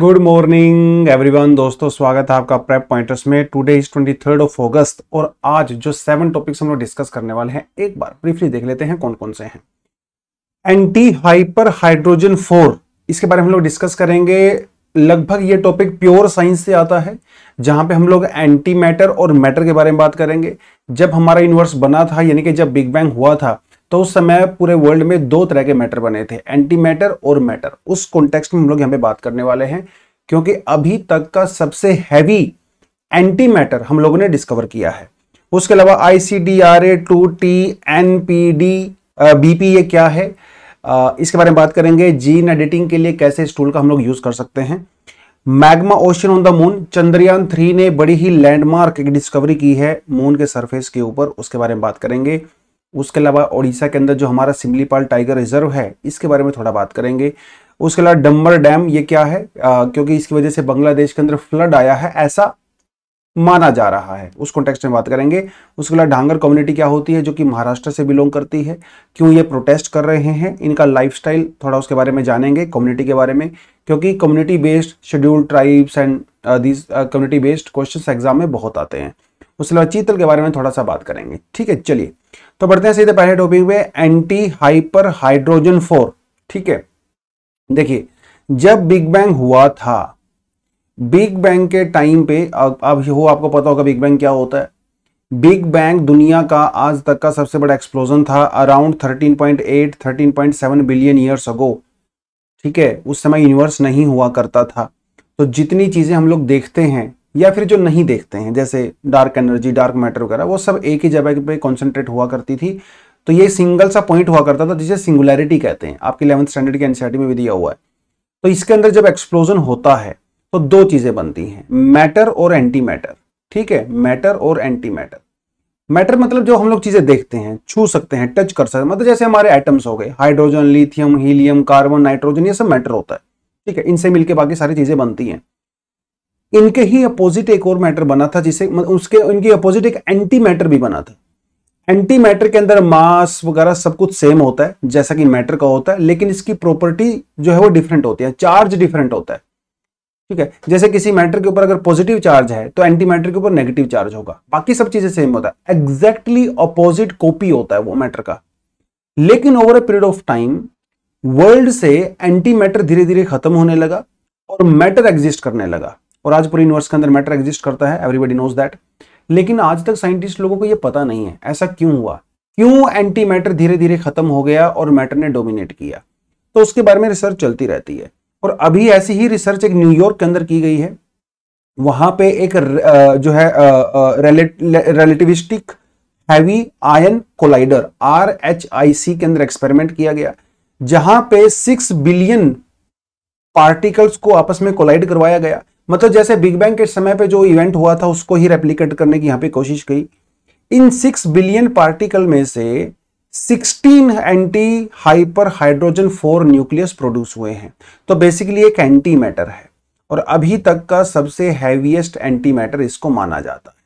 good morning everyone दोस्तों स्वागत है आपका प्रेप पॉइंटर्स में today is twenty third of August और आज जो सेवन टॉपिक्स हम लोग डिस्कस करने वाले हैं एक बार ब्रीफली देख लेते हैं कौन कौन से हैं एंटी हाइपर हाइड्रोजन फोर इसके बारे में हम लोग डिस्कस करेंगे लगभग ये टॉपिक प्योर साइंस से आता है जहां पे हम लोग एंटी मैटर और मैटर के बारे में बात करेंगे जब हमारा यूनिवर्स बना था यानी कि जब बिग बैंग हुआ था तो उस समय पूरे वर्ल्ड में दो तरह के मैटर बने थे एंटी मैटर और मैटर उस कॉन्टेक्स में हम लोग यहाँ पे बात करने वाले हैं क्योंकि अभी तक का सबसे हैवी एंटी मैटर हम लोगों ने डिस्कवर किया है उसके अलावा ICDRA two T N P D B P ये क्या है आ, इसके बारे में बात करेंगे जीन एडिटिंग के लिए कैसे इस टूल का हम लोग यूज कर सकते हैं magma ocean on the moon Chandrayaan three ने बड़ी ही लैंडमार्क डिस्कवरी की है मून के सरफेस के ऊपर उसके बारे में बात करेंगे उसके अलावा ओडिशा के अंदर जो हमारा सिमलीपाल टाइगर रिजर्व है इसके बारे में थोड़ा बात करेंगे उसके अलावा डम्बर डैम ये क्या है आ, क्योंकि इसकी वजह से बांग्लादेश के अंदर फ्लड आया है ऐसा माना जा रहा है उस कॉन्टेक्स्ट में बात करेंगे उसके अलावा ढांगर कम्युनिटी क्या होती है जो कि महाराष्ट्र से बिलोंग करती है क्यों ये प्रोटेस्ट कर रहे हैं इनका लाइफस्टाइल थोड़ा उसके बारे में जानेंगे कम्युनिटी के बारे में क्योंकि community based schedule tribes and these community based question exam में बहुत आते हैं उसके अलावा चीतल के बारे में थोड़ा सा बात करेंगे ठीक है चलिए तो बढ़ते हैं सीधे पहले टॉपिक पे एंटी हाइपर हाइड्रोजन फोर ठीक है देखिए जब बिग बैंग हुआ था बिग बैंग के टाइम पे अब हो आपको पता होगा बिग बैंग क्या होता है बिग बैंग दुनिया का आज तक का सबसे बड़ा एक्सप्लोजन था अराउंड 13.8 13.7 बिलियन ईयर्स अगो ठीक है उस समय यूनिवर्स नहीं हुआ करता था तो जितनी चीज़ें हम लोग देखते हैं या फिर जो नहीं देखते हैं जैसे डार्क एनर्जी डार्क मैटर वगैरह वो सब एक ही जगह पे कॉन्सेंट्रेट हुआ करती थी तो ये सिंगल सा पॉइंट हुआ करता था जिसे सिंगुलैरिटी कहते हैं आपके इलेवंथ स्टैंडर्ड के एनसीआरटी में भी दिया हुआ है तो इसके अंदर जब एक्सप्लोजन होता है तो दो चीजें बनती हैं मैटर और एंटी मैटर ठीक है मैटर और एंटी मैटर मैटर मतलब जो हम लोग चीजें देखते हैं छू सकते हैं टच कर सकते हैं मतलब जैसे हमारे एटम्स हो गए hydrogen lithium helium carbon nitrogen ये सब मैटर होता है ठीक है इनसे मिलकर बाकी सारी चीजें बनती हैं इनके ही अपोजिट एक और मैटर बना था जिसे उसके इनकी अपोजिट एक एंटी मैटर भी बना था एंटी मैटर के अंदर मास वगैरह सब कुछ सेम होता है जैसा कि मैटर का होता है लेकिन इसकी प्रॉपर्टी जो है वो डिफरेंट होती है चार्ज डिफरेंट होता है ठीक है जैसे किसी मैटर के ऊपर अगर पॉजिटिव चार्ज है तो एंटी मैटर के ऊपर नेगेटिव चार्ज होगा बाकी सब चीजें सेम होता है एग्जैक्टली अपोजिट कॉपी होता है वो मैटर का लेकिन over a period of time world से एंटी मैटर धीरे धीरे खत्म होने लगा और मैटर एग्जिस्ट करने लगा और आज पूरे यूनिवर्स के अंदर मैटर एग्जिस्ट करता है एवरीबडी नोज दैट लेकिन आज तक साइंटिस्ट लोगों को यह पता नहीं है ऐसा क्यों हुआ क्यों एंटी मैटर धीरे धीरे खत्म हो गया और मैटर ने डोमिनेट किया तो उसके बारे में रिसर्च चलती रहती है और अभी ऐसी ही रिसर्च एक न्यूयॉर्क के अंदर की गई है वहां पे एक जो है relativistic heavy ion collider R H I C के अंदर एक्सपेरिमेंट किया गया जहां पे सिक्स बिलियन पार्टिकल्स को आपस में कोलाइड करवाया गया मतलब जैसे बिग बैंग के समय पे जो इवेंट हुआ था उसको ही रेप्लीकेट करने की यहां पे कोशिश की इन सिक्स बिलियन पार्टिकल में से sixteen anti hyper hydrogen four nucleus produce हुए हैं तो बेसिकली एक एंटी मैटर है और अभी तक का सबसे हैवीएस्ट एंटी मैटर इसको माना जाता है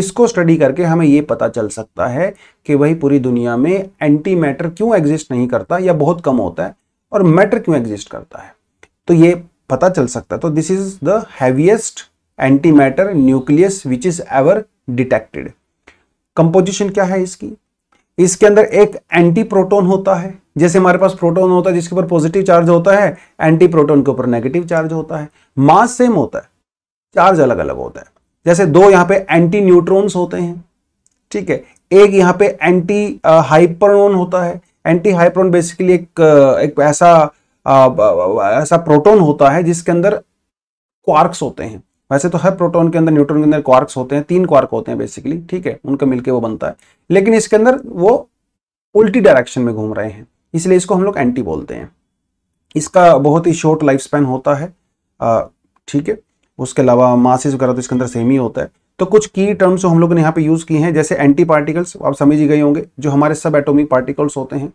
इसको स्टडी करके हमें यह पता चल सकता है कि वही पूरी दुनिया में एंटी मैटर क्यों एग्जिस्ट नहीं करता या बहुत कम होता है और मैटर क्यों एग्जिस्ट करता है तो ये पता चल सकता है तो this is the heaviest anti matter nucleus which is ever detected composition क्या है इसकी इसके अंदर एक एंटी प्रोटोन होता है जैसे हमारे पास प्रोटोन होता है जिसके ऊपर पॉजिटिव चार्ज होता है एंटी प्रोटोन के ऊपर नेगेटिव चार्ज होता है मास सेम होता है चार्ज अलग अलग होता है जैसे दो यहाँ पे एंटी न्यूट्रॉन्स होते हैं ठीक है एक यहाँ पे एंटी हाइप्रोन होता है एंटी हाइप्रोन बेसिकली एक एक ऐसा ऐसा प्रोटोन होता है जिसके अंदर क्वार्क्स होते हैं वैसे तो हर प्रोटॉन के अंदर न्यूट्रॉन के अंदर क्वार्क्स होते हैं तीन क्वार्क होते हैं बेसिकली ठीक है उनका मिलके वो बनता है लेकिन इसके अंदर वो उल्टी डायरेक्शन में घूम रहे हैं इसलिए इसको हम लोग एंटी बोलते हैं इसका बहुत ही शॉर्ट लाइफ स्पैन होता है ठीक है उसके अलावा मासिस वगैरह तो इसके अंदर सेम ही होता है तो कुछ की टर्म्स हम लोग ने यहाँ पे यूज़ किए हैं जैसे एंटी पार्टिकल्स आप समझ ही गए होंगे जो हमारे सब एटोमिक पार्टिकल्स होते हैं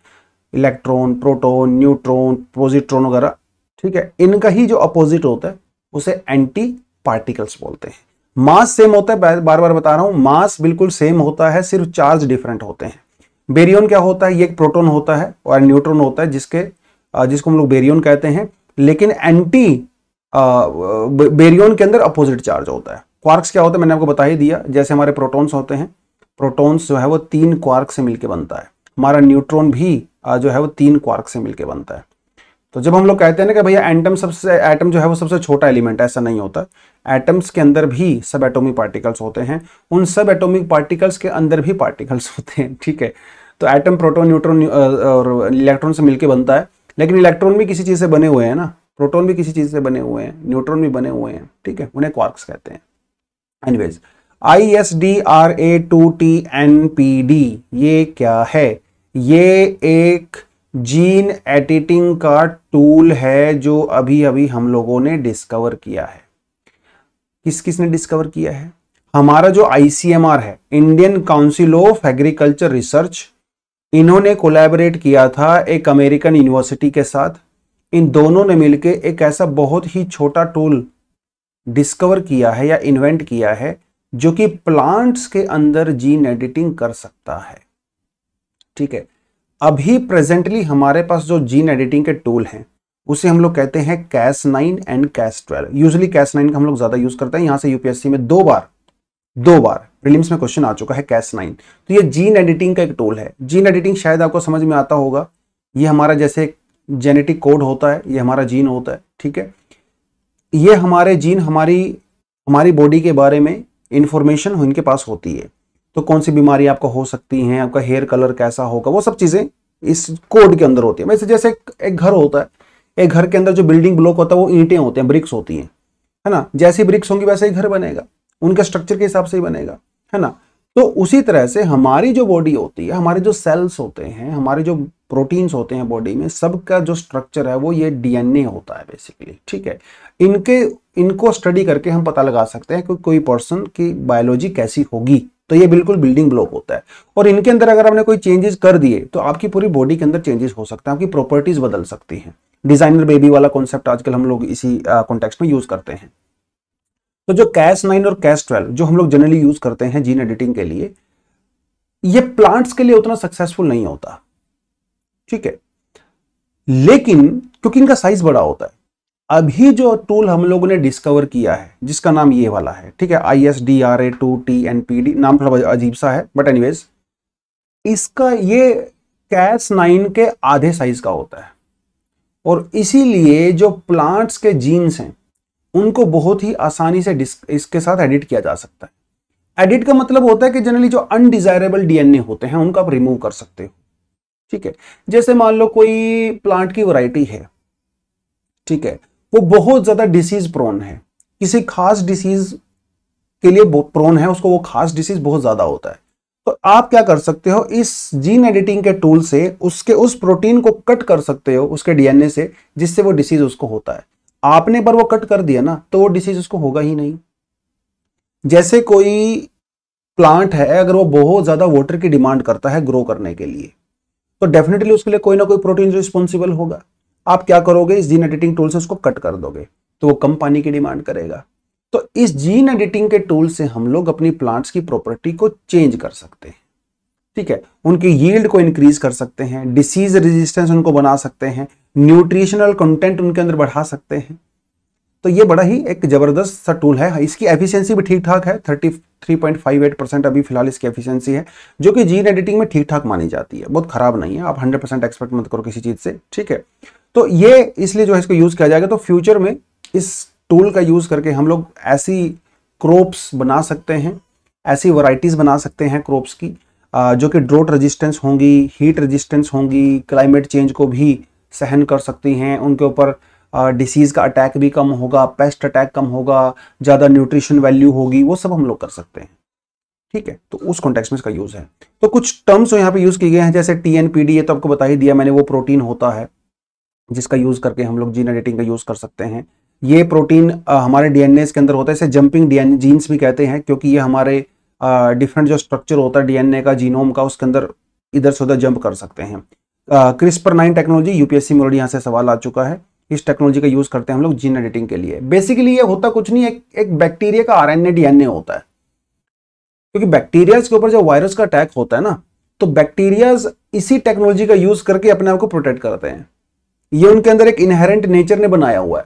इलेक्ट्रॉन प्रोटॉन न्यूट्रॉन पोजिट्रॉन वगैरह ठीक है इनका ही जो अपोजिट होता है उसे एंटी पार्टिकल्स बोलते हैं मास सेम होता है बार बार बता रहा हूं मास बिल्कुल सेम होता है सिर्फ चार्ज डिफरेंट होते हैं बेरियन क्या होता है ये एक प्रोटोन होता है और न्यूट्रॉन होता है जिसके जिसको हम लोग बेरियन कहते हैं लेकिन एंटी बेरियन के अंदर अपोजिट चार्ज होता है क्वार्क्स क्या होता है मैंने आपको बता ही दिया जैसे हमारे प्रोटॉन्स होते हैं प्रोटॉन्स जो है वो तीन क्वार्क से मिलकर बनता है हमारा न्यूट्रॉन भी जो है वो तीन क्वार्क से मिलकर बनता है तो जब हम लोग कहते हैं ना कि भैया एटम सबसे एटम जो है वो सबसे छोटा एलिमेंट है ऐसा नहीं होता एटम्स के अंदर भी सब एटोमिक पार्टिकल्स होते हैं उन सब एटोमिक पार्टिकल्स के अंदर भी पार्टिकल्स होते हैं ठीक है तो एटम प्रोटोन न्यूट्रॉन और इलेक्ट्रॉन से मिलकर बनता है लेकिन इलेक्ट्रॉन भी किसी चीज़ से बने हुए हैं ना प्रोटोन भी किसी चीज़ से बने हुए हैं न्यूट्रॉन भी बने हुए हैं ठीक है उन्हें क्वार्क्स कहते हैं anyways I S D R A two T N P D ये क्या है ये एक जीन एडिटिंग का टूल है जो अभी अभी हम लोगों ने डिस्कवर किया है किस किस ने डिस्कवर किया है हमारा जो आईसीएमआर है Indian Council of Agriculture Research इन्होंने कोलैबोरेट किया था एक अमेरिकन यूनिवर्सिटी के साथ इन दोनों ने मिलकर एक ऐसा बहुत ही छोटा टूल डिस्कवर किया है या इन्वेंट किया है जो कि प्लांट्स के अंदर जीन एडिटिंग कर सकता है ठीक है अभी प्रेजेंटली हमारे पास जो जीन एडिटिंग के टूल हैं उसे हम लोग कहते हैं Cas nine and Cas twelve usually Cas nine का हम लोग ज्यादा यूज करते हैं यहां से यूपीएससी में दो बार दो बार प्रीलिम्स में क्वेश्चन आ चुका है कैश नाइन तो ये जीन एडिटिंग का एक टूल है जीन एडिटिंग शायद आपको समझ में आता होगा ये हमारा जैसे जेनेटिक कोड होता है ये हमारा जीन होता है ठीक है ये हमारे जीन हमारी हमारी बॉडी के बारे में इंफॉर्मेशन इनके पास होती है तो कौन सी बीमारी आपको हो सकती है आपका हेयर कलर कैसा होगा वो सब चीज़ें इस कोड के अंदर होती है वैसे जैसे एक घर होता है एक घर के अंदर जो बिल्डिंग ब्लॉक होता है वो ईंटें होते हैं ब्रिक्स होती हैं है ना जैसी ब्रिक्स होंगी वैसे ही घर बनेगा उनके स्ट्रक्चर के हिसाब से ही बनेगा है ना तो उसी तरह से हमारी जो बॉडी होती है हमारे जो सेल्स होते हैं हमारे जो प्रोटीन्स होते हैं बॉडी में सबका जो स्ट्रक्चर है वो ये डीएनए होता है बेसिकली ठीक है इनके इनको स्टडी करके हम पता लगा सकते हैं कि कोई पर्सन की बायोलॉजी कैसी होगी तो ये बिल्कुल बिल्डिंग ब्लॉक होता है और इनके अंदर अगर आपने कोई चेंजेस कर दिए तो आपकी पूरी बॉडी के अंदर चेंजेस हो सकते हैं आपकी प्रॉपर्टीज बदल सकती हैं डिजाइनर बेबी वाला कॉन्सेप्ट आजकल हम लोग इसी कॉन्टेक्स में यूज करते हैं तो जो कैश नाइन और कैश ट्वेल्व जो हम लोग जनरली यूज करते हैं जीन एडिटिंग के लिए ये प्लांट्स के लिए उतना सक्सेसफुल नहीं होता ठीक है लेकिन क्योंकि इनका साइज बड़ा होता है अभी जो टूल हम लोगों ने डिस्कवर किया है जिसका नाम ये वाला है ठीक है I S D R A two T N P D नाम थोड़ा अजीब सा है बट एनीवेज इसका ये कैस नाइन के आधे साइज का होता है और इसीलिए जो प्लांट्स के जीन्स हैं उनको बहुत ही आसानी से इसके साथ एडिट किया जा सकता है एडिट का मतलब होता है कि जनरली जो अनडिजायरेबल डीएनए होते हैं उनको आप रिमूव कर सकते हो ठीक है जैसे मान लो कोई प्लांट की वराइटी है ठीक है वो बहुत ज़्यादा डिसीज प्रोन है किसी खास डिसीज के लिए प्रोन है उसको वो खास डिसीज बहुत ज़्यादा होता है तो आप क्या कर सकते हो इस जीन एडिटिंग के टूल से उसके उस प्रोटीन को कट कर सकते हो उसके डीएनए से जिससे वो डिसीज उसको होता है आपने पर वो कट कर दिया ना तो वो डिसीज उसको होगा ही नहीं जैसे कोई प्लांट है अगर वो बहुत ज़्यादा वाटर की डिमांड करता है ग्रो करने के लिए तो डेफिनेटली उसके लिए कोई ना कोई प्रोटीन रिस्पॉन्सिबल होगा आप क्या करोगे इस जीन एडिटिंग टूल से उसको कट कर दोगे तो वो कम पानी की डिमांड करेगा तो इस जीन एडिटिंग के टूल से हम लोग अपनी प्लांट्स की प्रॉपर्टी को चेंज कर सकते हैं ठीक है उनकी यील्ड को इंक्रीज कर सकते हैं डिसीज रेजिस्टेंस उनको बना सकते हैं न्यूट्रिशनल कंटेंट उनके अंदर बढ़ा सकते हैं तो ये बड़ा ही एक जबरदस्त सा टूल है इसकी एफिशिएंसी भी ठीक ठाक है 33.58 परसेंट अभी फिलहाल इसकी एफिशिएंसी है जो कि जीन एडिटिंग में ठीक ठाक मानी जाती है बहुत खराब नहीं है आप 100 परसेंट एक्सपेक्ट मत करो किसी चीज़ से ठीक है तो ये इसलिए जो है इसको यूज़ किया जाएगा तो फ्यूचर में इस टूल का यूज़ करके हम लोग ऐसी क्रॉप्स बना सकते हैं ऐसी वराइटीज़ बना सकते हैं क्रॉप्स की जो कि ड्रोट रजिस्टेंस होंगी हीट रजिस्टेंस होंगी क्लाइमेट चेंज को भी सहन कर सकती हैं उनके ऊपर डिसीज़ का अटैक भी कम होगा पेस्ट अटैक कम होगा ज़्यादा न्यूट्रिशन वैल्यू होगी वो सब हम लोग कर सकते हैं ठीक है तो उस कॉन्टेक्स्ट में इसका यूज़ है तो कुछ टर्म्स यहाँ पे यूज़ किए गए हैं जैसे टी एन पी डी ये तो आपको बता ही दिया मैंने वो प्रोटीन होता है जिसका यूज करके हम लोग जीन एडिटिंग का यूज कर सकते हैं ये प्रोटीन हमारे डीएनए के अंदर होता है इसे जंपिंग डीएनए जीन्स भी कहते हैं क्योंकि ये हमारे डिफरेंट जो स्ट्रक्चर होता है डीएनए का जीनोम का उसके अंदर इधर से उधर जंप कर सकते हैं क्रिस्पर नाइन टेक्नोलॉजी यूपीएससी में यहाँ से सवाल आ चुका है इस टेक्नोलॉजी का यूज करते हैं हम लोग जीन एडिटिंग के लिए बेसिकली ये होता कुछ नहीं एक, एक बैक्टीरिया का आर डीएनए होता है क्योंकि बैक्टीरिया के ऊपर जब वायरस का अटैक होता है ना तो बैक्टीरियाज इसी टेक्नोलॉजी का यूज करके अपने आप को प्रोटेक्ट करते हैं ये उनके अंदर एक इनहेरेंट नेचर ने बनाया हुआ है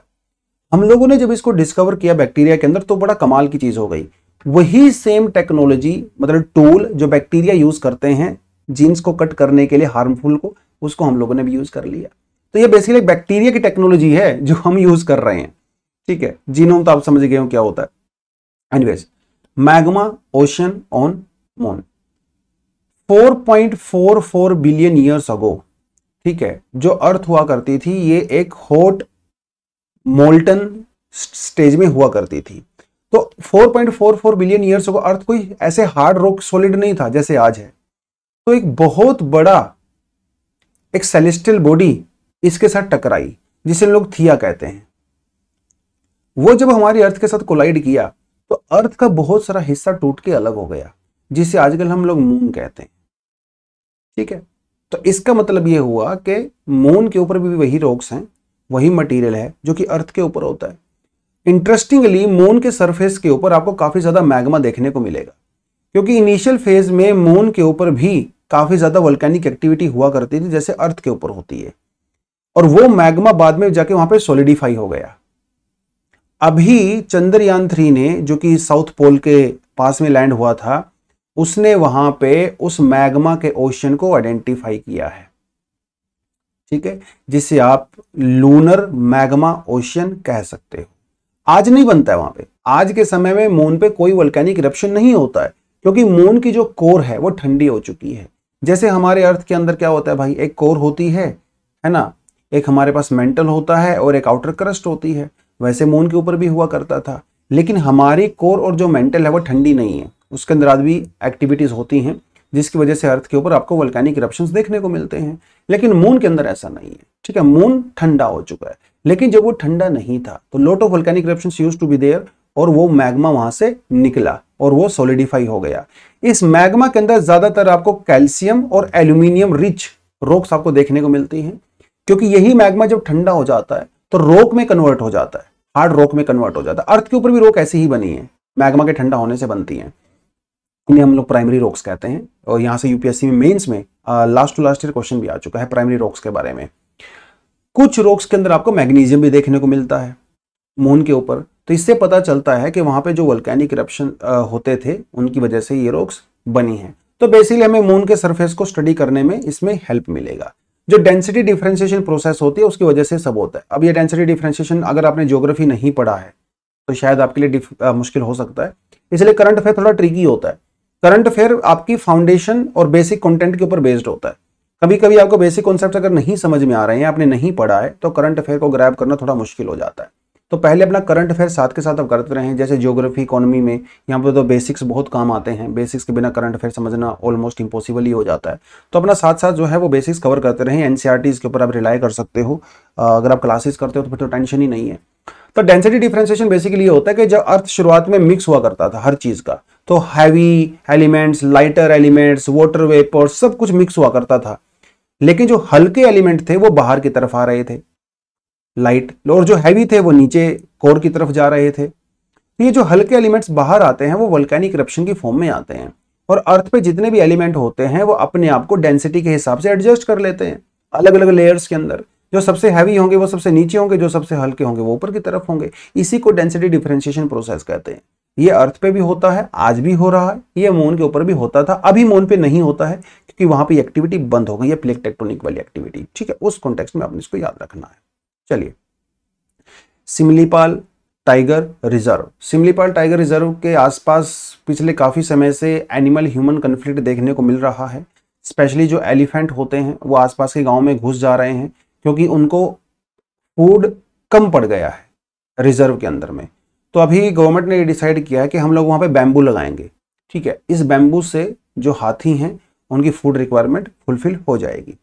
हम लोगों ने जब इसको डिस्कवर किया बैक्टीरिया के अंदर तो बड़ा कमाल की चीज हो गई वही सेम टेक्नोलॉजी मतलब टूल जो बैक्टीरिया यूज करते हैं जीन्स को कट करने के लिए हार्मफुल को उसको हम लोगों ने भी यूज कर लिया तो ये बेसिकली बैक्टीरिया की टेक्नोलॉजी है जो हम यूज कर रहे हैं ठीक है जीनोम तो आप समझ गए हो क्या होता है anyways magma ocean on moon 4.44 billion years ago ठीक है जो अर्थ हुआ करती थी ये एक होट मोल्टन स्टेज में हुआ करती थी तो 4.44 बिलियन ईयर्स को अर्थ कोई ऐसे हार्ड रॉक सॉलिड नहीं था जैसे आज है तो एक बहुत बड़ा एक सेलेस्टियल बॉडी इसके साथ टकराई जिसे लोग थिया कहते हैं वो जब हमारी अर्थ के साथ कोलाइड किया तो अर्थ का बहुत सारा हिस्सा टूट के अलग हो गया जिसे आजकल हम लोग मून कहते हैं ठीक है तो इसका मतलब ये हुआ कि मून के ऊपर भी वही रॉक्स हैं वही मटेरियल है जो कि अर्थ के ऊपर होता है इंटरेस्टिंगली मून के सरफेस के ऊपर आपको काफ़ी ज़्यादा मैग्मा देखने को मिलेगा क्योंकि इनिशियल फेज में मून के ऊपर भी काफ़ी ज़्यादा वल्कैनिक एक्टिविटी हुआ करती थी जैसे अर्थ के ऊपर होती है और वो मैग्मा बाद में जाके वहाँ पर सोलिडिफाई हो गया अभी चंद्रयान थ्री ने जो कि साउथ पोल के पास में लैंड हुआ था उसने वहां पे उस मैग्मा के ओशन को आइडेंटिफाई किया है ठीक है जिसे आप लूनर मैग्मा ओशन कह सकते हो आज नहीं बनता है वहां पे आज के समय में मून पे कोई वल्कैनिक इप्शन नहीं होता है क्योंकि मून की जो कोर है वो ठंडी हो चुकी है जैसे हमारे अर्थ के अंदर क्या होता है भाई एक कोर होती है है ना एक हमारे पास मेंटल होता है और एक आउटर क्रस्ट होती है वैसे मून के ऊपर भी हुआ करता था लेकिन हमारी कोर और जो मेंटल है वो ठंडी नहीं है उसके अंदर आदमी एक्टिविटीज़ होती हैं जिसकी वजह से अर्थ के ऊपर आपको वल्कैनिक इरप्शन देखने को मिलते हैं लेकिन मून के अंदर ऐसा नहीं है ठीक है मून ठंडा हो चुका है लेकिन जब वो ठंडा नहीं था तो lot of volcanic eruption used to be there और वो मैग्मा वहां से निकला और वो सोलिडिफाई हो गया इस मैग्मा के अंदर ज्यादातर आपको कैल्शियम और एल्यूमिनियम रिच रोक्स आपको देखने को मिलती हैं क्योंकि यही मैग्मा जब ठंडा हो जाता है तो रोक में कन्वर्ट हो जाता है हार्ड रोक में कन्वर्ट हो जाता है अर्थ के ऊपर भी रोक ऐसी ही बनी है मैग्मा के ठंडा होने से बनती है इन्हें हम लोग प्राइमरी रोक्स कहते हैं और यहाँ से यूपीएससी में मेंस में last to last year question भी आ चुका है प्राइमरी रोक्स के बारे में कुछ रॉक्स के अंदर आपको मैग्नीशियम भी देखने को मिलता है मून के ऊपर तो इससे पता चलता है कि वहां पे जो वल्कैनिक करप्शन होते थे उनकी वजह से ये रॉक्स बनी है तो बेसिकली हमें मून के सरफेस को स्टडी करने में इसमें हेल्प मिलेगा जो डेंसिटी डिफ्रेंशिएशन प्रोसेस होती है उसकी वजह से सब होता है अब ये डेंसिटी डिफ्रेंशिएशन अगर आपने ज्योग्राफी नहीं पढ़ा है तो शायद आपके लिए आ, मुश्किल हो सकता है इसलिए करंट अफेयर थोड़ा ट्रिकी होता है करंट अफेयर आपकी फाउंडेशन और बेसिक कंटेंट के ऊपर बेस्ड होता है कभी कभी आपको बेसिक कॉन्सेप्ट अगर नहीं समझ में आ रहे हैं आपने नहीं पढ़ा है तो करंट अफेयर को ग्रैब करना थोड़ा मुश्किल हो जाता है तो पहले अपना करंट अफेयर साथ के साथ आप करते रहे हैं जैसे ज्योग्राफी इकोनॉमी में यहाँ पर तो बेसिक्स बहुत काम आते हैं बेसिक्स के बिना करंट अफेयर समझना ऑलमोस्ट इम्पॉसिबल ही हो जाता है तो अपना साथ साथ जो है वो बेसिक्स कवर करते रहें एन e के ऊपर आप रिलाई कर सकते हो अगर आप क्लासेस करते हो तो फिर तो टेंशन ही नहीं है तो डेंसिटी डिफ्रेंसिएशन बेसिकली ये होता है कि जब अर्थ शुरुआत में मिक्स हुआ करता था हर चीज़ का तो heavy elements lighter elements water vapour सब कुछ मिक्स हुआ करता था लेकिन जो हल्के एलिमेंट थे वो बाहर की तरफ आ रहे थे लाइट और जो हैवी थे वो नीचे कोर की तरफ जा रहे थे तो ये जो हल्के एलिमेंट्स बाहर आते हैं वो वल्कैनिक करप्शन की फॉर्म में आते हैं और अर्थ पे जितने भी एलिमेंट होते हैं वो अपने आप को डेंसिटी के हिसाब से एडजस्ट कर लेते हैं अलग अलग लेयर्स के अंदर जो सबसे हैवी होंगे वो सबसे नीचे होंगे जो सबसे हल्के होंगे वो ऊपर की तरफ होंगे इसी को डेंसिटी डिफ्रेंशिएशन प्रोसेस कहते हैं ये अर्थ पे भी होता है आज भी हो रहा है ये मून के ऊपर भी होता था अभी मून पे नहीं होता है क्योंकि वहां पे एक्टिविटी बंद हो गई है प्लेट टेक्टोनिक वाली एक्टिविटी ठीक है उस कॉन्टेक्स्ट में आपने इसको याद रखना है चलिए Similipal tiger reserve Similipal tiger reserve के आसपास पिछले काफ़ी समय से एनिमल ह्यूमन कन्फ्लिक्ट देखने को मिल रहा है स्पेशली जो एलिफेंट होते हैं वो आसपास के गांव में घुस जा रहे हैं क्योंकि उनको फूड कम पड़ गया है रिजर्व के अंदर में तो अभी गवर्नमेंट ने ये डिसाइड किया है कि हम लोग वहाँ पे बैम्बू लगाएंगे ठीक है इस बैम्बू से जो हाथी हैं उनकी फूड रिक्वायरमेंट फुलफिल हो जाएगी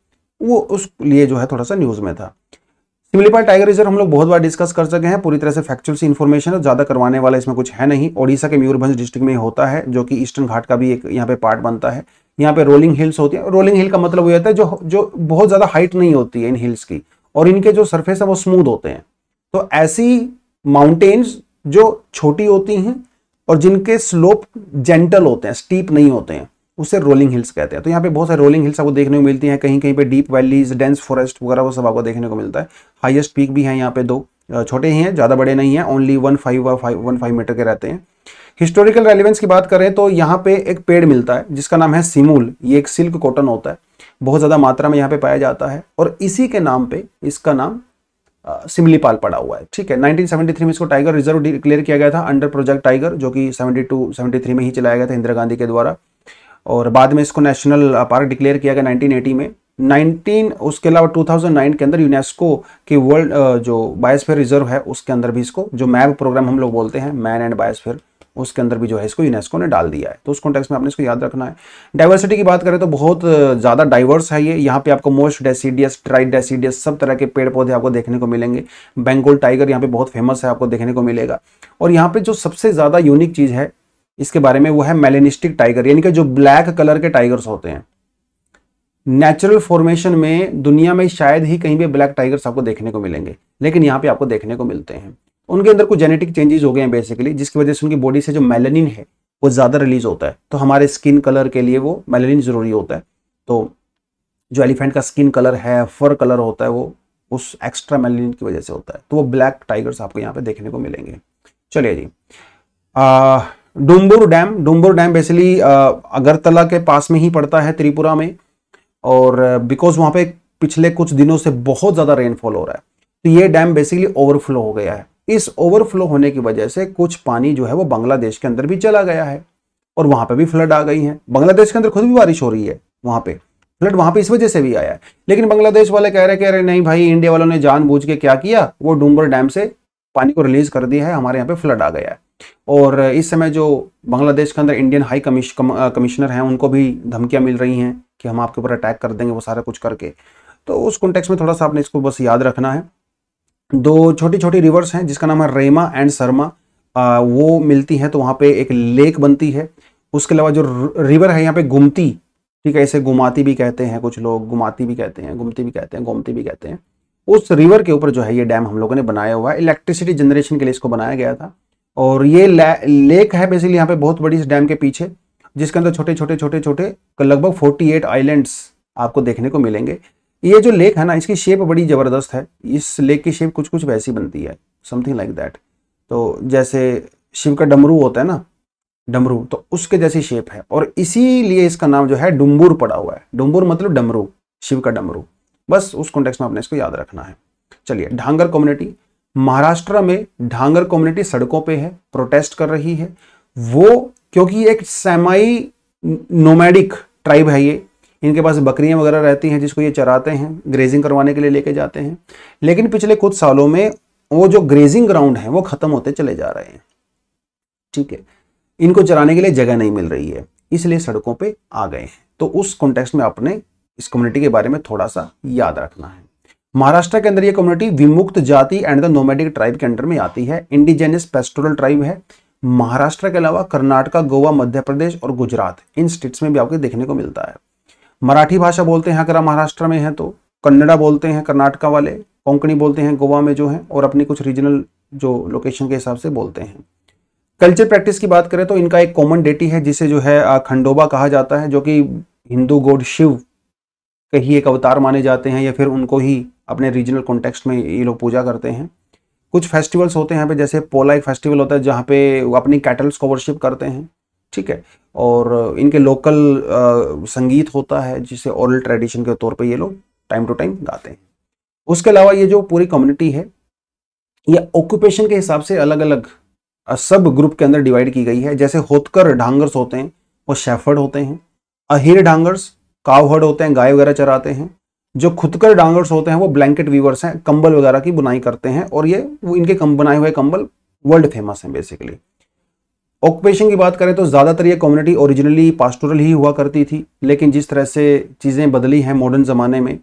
वो उस लिए जो है थोड़ा सा न्यूज़ में था सिमलीपाल टाइगर रिजर्व हम लोग बहुत बार डिस्कस कर सके हैं पूरी तरह से फैक्चुअल सी इन्फॉर्मेशन है ज़्यादा करवाने वाला इसमें कुछ है नहीं ओडिशा के मयूरभंज डिस्ट्रिक्ट में होता है जो कि ईस्टर्न घाट का भी एक यहाँ पे पार्ट बनता है यहाँ पे रोलिंग हिल्स होती है रोलिंग हिल का मतलब ये होता है जो जो बहुत ज़्यादा हाइट नहीं होती है इन हिल्स की और इनके जो सरफेस है वो स्मूद होते हैं तो ऐसी माउंटेन्स जो छोटी होती हैं और जिनके स्लोप जेंटल होते हैं स्टीप नहीं होते हैं उसे रोलिंग हिल्स कहते हैं तो यहाँ पे बहुत सारे रोलिंग हिल्स आपको देखने को मिलती हैं कहीं कहीं पे डीप वैलीज डेंस फॉरेस्ट वगैरह वो सब आपको देखने को मिलता है हाईएस्ट पीक भी है यहाँ पे दो छोटे ही हैं ज़्यादा बड़े नहीं हैं only one five one five metre के रहते हैं हिस्टोरिकल रेलिवेंस की बात करें तो यहाँ पे एक पेड़ मिलता है जिसका नाम है सिमूल ये एक सिल्क कॉटन होता है बहुत ज़्यादा मात्रा में यहाँ पे पाया जाता है और इसी के नाम पे इसका नाम सिमलीपाल पड़ा हुआ है ठीक है 1973 में इसको टाइगर रिजर्व डिक्लेयर किया गया था अंडर प्रोजेक्ट टाइगर जो कि 72 73 में ही चलाया गया था इंदिरा गांधी के द्वारा और बाद में इसको नेशनल पार्क डिक्लेयर किया गया 1980 में 19 उसके अलावा 2009 के अंदर यूनेस्को की वर्ल्ड जो बायोस्फीयर रिजर्व है उसके अंदर भी इसको जो मैप प्रोग्राम हम लोग बोलते हैं मैन एंड बायोस्फीयर उसके अंदर भी जो है इसको यूनेस्को ने डाल दिया है तो उस कॉन्टेक्स में आपने इसको याद रखना है डाइवर्सिटी की बात करें तो बहुत ज़्यादा डाइवर्स है ये यहाँ पे आपको मोस्ट डेसीडियस ट्राइड डेसीडियस सब तरह के पेड़ पौधे आपको देखने को मिलेंगे बेंगोल टाइगर यहाँ पे बहुत फेमस है आपको देखने को मिलेगा और यहाँ पे जो सबसे ज़्यादा यूनिक चीज़ है इसके बारे में वो है मेलेनिस्टिक टाइगर यानी कि जो ब्लैक कलर के टाइगर्स होते हैं नेचुरल फॉर्मेशन में दुनिया में शायद ही कहीं भी ब्लैक टाइगर्स आपको देखने को मिलेंगे लेकिन यहाँ पे आपको देखने को मिलते हैं उनके अंदर कुछ जेनेटिक चेंजेस हो गए हैं बेसिकली जिसकी वजह से उनकी बॉडी से जो मेलेनिन है वो ज़्यादा रिलीज होता है तो हमारे स्किन कलर के लिए वो मेलेनिन ज़रूरी होता है तो जो एलिफेंट का स्किन कलर है फर कलर होता है वो उस एक्स्ट्रा मेलेनिन की वजह से होता है तो वो ब्लैक टाइगर्स आपको यहाँ पे देखने को मिलेंगे चलिए जी Dumbur dam Dumbur dam basically Agartala के पास में ही पड़ता है त्रिपुरा में और बिकॉज वहाँ पे पिछले कुछ दिनों से बहुत ज़्यादा रेनफॉल हो रहा है तो ये डैम बेसिकली ओवरफ्लो हो गया है इस ओवरफ्लो होने की वजह से कुछ पानी जो है वो बांग्लादेश के अंदर भी चला गया है और वहां पे भी फ्लड आ गई है बांग्लादेश के अंदर खुद भी बारिश हो रही है वहां पे फ्लड वहां पे इस वजह से भी आया है लेकिन बांग्लादेश वाले कह रहे कह रहे नहीं भाई इंडिया वालों ने जानबूझ के क्या किया वो डूंगर डैम से पानी को रिलीज कर दिया है हमारे यहाँ पे फ्लड आ गया है और इस समय जो बांग्लादेश के अंदर इंडियन हाई कमिश कम, कमिश्नर हैं उनको भी धमकियां मिल रही हैं कि हम आपके ऊपर अटैक कर देंगे वो सारा कुछ करके तो उस कॉन्टेक्स्ट में थोड़ा सा आपने इसको बस याद रखना है दो छोटी छोटी रिवर्स हैं जिसका नाम है रेमा एंड शर्मा वो मिलती हैं तो वहाँ पे एक लेक बनती है उसके अलावा जो रिवर है यहाँ पे गुमती ठीक है इसे गुमाती भी कहते हैं कुछ लोग गुमाती भी कहते हैं गुमती भी कहते हैं गोमती भी कहते हैं उस रिवर के ऊपर जो है ये डैम हम लोगों ने बनाया हुआ है इलेक्ट्रिसिटी जनरेशन के लिए इसको बनाया गया था और ये लेक है बेसिकली यहाँ पे बहुत बड़ी इस डैम के पीछे जिसके अंदर छोटे छोटे छोटे छोटे लगभग 48 आइलैंड्स आपको देखने को मिलेंगे ये जो लेक है ना इसकी शेप बड़ी ज़बरदस्त है इस लेक की शेप कुछ कुछ वैसी बनती है समथिंग लाइक दैट तो जैसे शिव का डमरू होता है ना डमरू तो उसके जैसी शेप है और इसीलिए इसका नाम जो है डुम्बूर पड़ा हुआ है डुम्बूर मतलब डमरू शिव का डमरू बस उस कॉन्टेक्स में आपने इसको याद रखना है चलिए ढांगर कम्युनिटी महाराष्ट्र में ढांगर कम्युनिटी सड़कों पे है प्रोटेस्ट कर रही है वो क्योंकि एक सेमाई नोमैडिक ट्राइब है ये इनके पास बकरियां वगैरह रहती हैं जिसको ये चराते हैं ग्रेजिंग करवाने के लिए लेके जाते हैं लेकिन पिछले कुछ सालों में वो जो ग्रेजिंग ग्राउंड है वो ख़त्म होते चले जा रहे हैं ठीक है इनको चराने के लिए जगह नहीं मिल रही है इसलिए सड़कों पर आ गए हैं तो उस कॉन्टेक्स्ट में आपने इस कम्युनिटी के बारे में थोड़ा सा याद रखना है महाराष्ट्र के अंदर ये कम्युनिटी विमुक्त जाति एंड द नोमेटिक ट्राइब के अंडर में आती है इंडिजेनियस पेस्टोरल ट्राइब है महाराष्ट्र के अलावा कर्नाटका गोवा मध्य प्रदेश और गुजरात इन स्टेट्स में भी आपको देखने को मिलता है मराठी भाषा बोलते हैं अगर महाराष्ट्र में हैं तो कन्नड़ा बोलते हैं कर्नाटका वाले कोंकणी बोलते हैं गोवा में जो है और अपनी कुछ रीजनल जो लोकेशन के हिसाब से बोलते हैं कल्चर प्रैक्टिस की बात करें तो इनका एक कॉमन डेटी है जिसे जो है खंडोबा कहा जाता है जो कि हिंदू गॉड शिव के ही एक अवतार माने जाते हैं या फिर उनको ही अपने रीजनल कॉन्टेक्स्ट में ये लोग पूजा करते हैं कुछ फेस्टिवल्स होते हैं यहाँ पे जैसे पोला एक फेस्टिवल होता है जहाँ पे अपनी कैटल्स को वर्शिप करते हैं ठीक है और इनके लोकल संगीत होता है जिसे ओरल ट्रेडिशन के तौर पे ये लोग टाइम टू टाइम गाते हैं उसके अलावा ये जो पूरी कम्युनिटी है ये ऑक्यूपेशन के हिसाब से अलग अलग सब ग्रुप के अंदर डिवाइड की गई है जैसे होतकर ढांगर्स होते हैं वो शेफर्ड होते हैं अहिर ढांगर्स कावहड़ होते हैं गाय वगैरह चराते हैं जो खुदकर डांगर्स होते हैं वो ब्लैंकेट वीवर्स हैं कंबल वगैरह की बुनाई करते हैं और ये वो इनके कम बनाए हुए कंबल वर्ल्ड फेमस हैं बेसिकली ऑक्यूपेशन की बात करें तो ज़्यादातर ये कम्युनिटी ओरिजिनली पास्टोरल ही हुआ करती थी लेकिन जिस तरह से चीज़ें बदली हैं मॉडर्न ज़माने में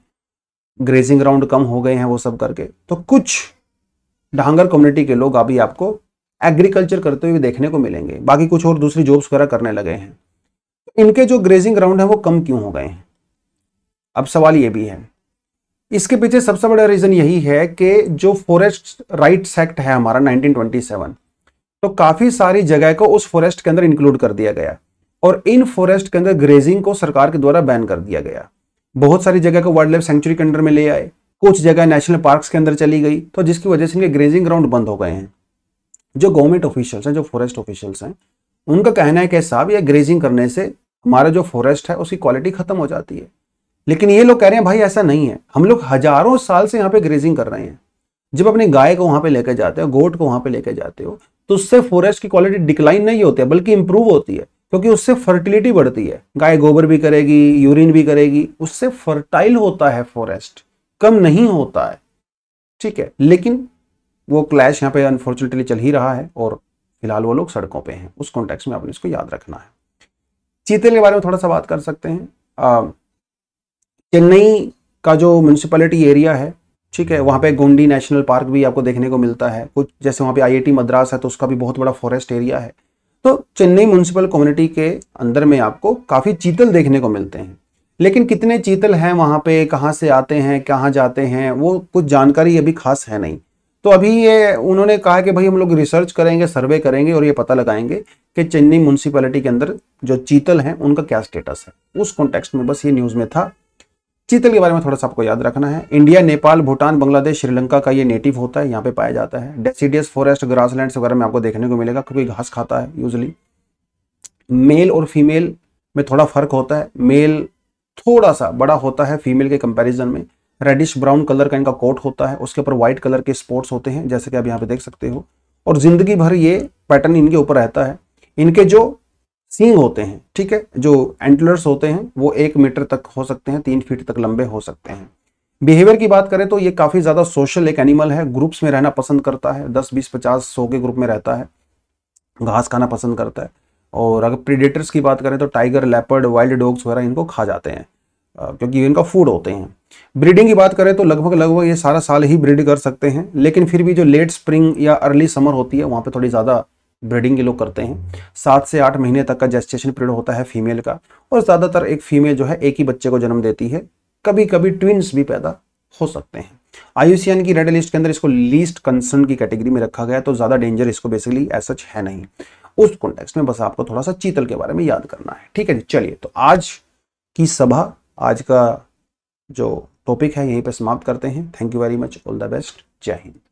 ग्रेजिंग ग्राउंड कम हो गए हैं वो सब करके तो कुछ ढांगर कम्युनिटी के लोग अभी आपको एग्रीकल्चर करते हुए देखने को मिलेंगे बाकी कुछ और दूसरी जॉब्स वगैरह करने लगे हैं तो इनके जो ग्रेजिंग ग्राउंड है वो कम क्यों हो गए हैं अब सवाल ये भी है इसके पीछे सबसे बड़ा रीज़न यही है कि जो फॉरेस्ट राइट्स एक्ट है हमारा नाइनटीन तो काफी सारी जगह को उस फॉरेस्ट के अंदर इंक्लूड कर दिया गया और इन फॉरेस्ट के अंदर ग्रेजिंग को सरकार के द्वारा बैन कर दिया गया बहुत सारी जगह को वाइल्ड लाइफ सेंचुरी के अंडर में ले आए कुछ जगह नेशनल पार्क्स के अंदर चली गई तो जिसकी वजह से इनके ग्रेजिंग ग्राउंड बंद हो गए हैं जो गवर्नमेंट ऑफिशियल्स हैं जो फॉरेस्ट ऑफिशियल्स हैं उनका कहना है कि साहब ये ग्रेजिंग करने से हमारा जो फॉरेस्ट है उसकी क्वालिटी खत्म हो जाती है लेकिन ये लोग कह रहे हैं भाई ऐसा नहीं है हम लोग हजारों साल से यहाँ पे ग्रेजिंग कर रहे हैं जब अपने गाय को वहां पे लेकर जाते हो गोट को वहां पे लेकर जाते हो तो उससे फॉरेस्ट की क्वालिटी डिक्लाइन नहीं होती है बल्कि इंप्रूव होती है क्योंकि उससे फर्टिलिटी बढ़ती है गाय गोबर भी करेगी यूरिन भी करेगी उससे फर्टाइल होता है फॉरेस्ट कम नहीं होता है ठीक है लेकिन वो क्लैश यहाँ पे अनफॉर्चुनेटली चल ही रहा है और फिलहाल वो लोग सड़कों पे हैं उस कॉन्टेक्स्ट में आपने इसको याद रखना है चीते के बारे में थोड़ा सा बात कर सकते हैं चेन्नई का जो म्यूनसिपैलिटी एरिया है ठीक है वहाँ पे गोंडी नेशनल पार्क भी आपको देखने को मिलता है कुछ जैसे वहाँ पे आईआईटी मद्रास है तो उसका भी बहुत बड़ा फॉरेस्ट एरिया है तो चेन्नई म्यूनसिपल कम्युनिटी के अंदर में आपको काफ़ी चीतल देखने को मिलते हैं लेकिन कितने चीतल हैं वहाँ पे कहाँ से आते हैं कहाँ जाते हैं वो कुछ जानकारी अभी खास है नहीं तो अभी ये उन्होंने कहा कि भाई हम लोग रिसर्च करेंगे सर्वे करेंगे और ये पता लगाएंगे कि चेन्नई म्यूनसिपैलिटी के अंदर जो चीतल हैं उनका क्या स्टेटस है उस कॉन्टेक्स्ट में बस ये न्यूज़ में था चीतल के बारे में थोड़ा सा आपको याद रखना है इंडिया नेपाल भूटान बांग्लादेश श्रीलंका का ये नेटिव होता है यहाँ पे पाया जाता है डेसीडियस फॉरेस्ट ग्रासलैंड्स वगैरह में आपको देखने को मिलेगा क्योंकि घास खाता है यूजली मेल और फीमेल में थोड़ा फर्क होता है मेल थोड़ा सा बड़ा होता है फीमेल के कंपेरिजन में रेडिश ब्राउन कलर का इनका कोट होता है उसके ऊपर व्हाइट कलर के स्पॉट्स होते हैं जैसे कि आप यहाँ पे देख सकते हो और ज़िंदगी भर ये पैटर्न इनके ऊपर रहता है इनके जो सींग होते हैं ठीक है जो एंटलर्स होते हैं वो एक मीटर तक हो सकते हैं तीन फीट तक लंबे हो सकते हैं बिहेवियर की बात करें तो ये काफ़ी ज़्यादा सोशल एक एनिमल है ग्रुप्स में रहना पसंद करता है दस बीस पचास सौ के ग्रुप में रहता है घास खाना पसंद करता है और अगर प्रीडेटर्स की बात करें तो टाइगर लेपर्ड वाइल्ड डॉग्स वगैरह इनको खा जाते हैं क्योंकि इनका फूड होते हैं ब्रीडिंग की बात करें तो लगभग लगभग ये सारा साल ही ब्रीड कर सकते हैं लेकिन फिर भी जो लेट स्प्रिंग या अर्ली समर होती है वहाँ पर थोड़ी ज़्यादा ब्रीडिंग ये लोग करते हैं सात से आठ महीने तक का जेस्टेशन पीरियड होता है फीमेल का और ज़्यादातर एक फीमेल जो है एक ही बच्चे को जन्म देती है कभी कभी ट्विंस भी पैदा हो सकते हैं आयुषियन की रेड लिस्ट के अंदर इसको लीस्ट कंसर्न की कैटेगरी में रखा गया तो ज़्यादा डेंजर इसको बेसिकली एज सच है नहीं उस कॉन्टेक्स में बस आपको थोड़ा सा चीतल के बारे में याद करना है ठीक है जी चलिए तो आज की सभा आज का जो टॉपिक है यहीं पर समाप्त करते हैं thank you very much all the best Jai Hind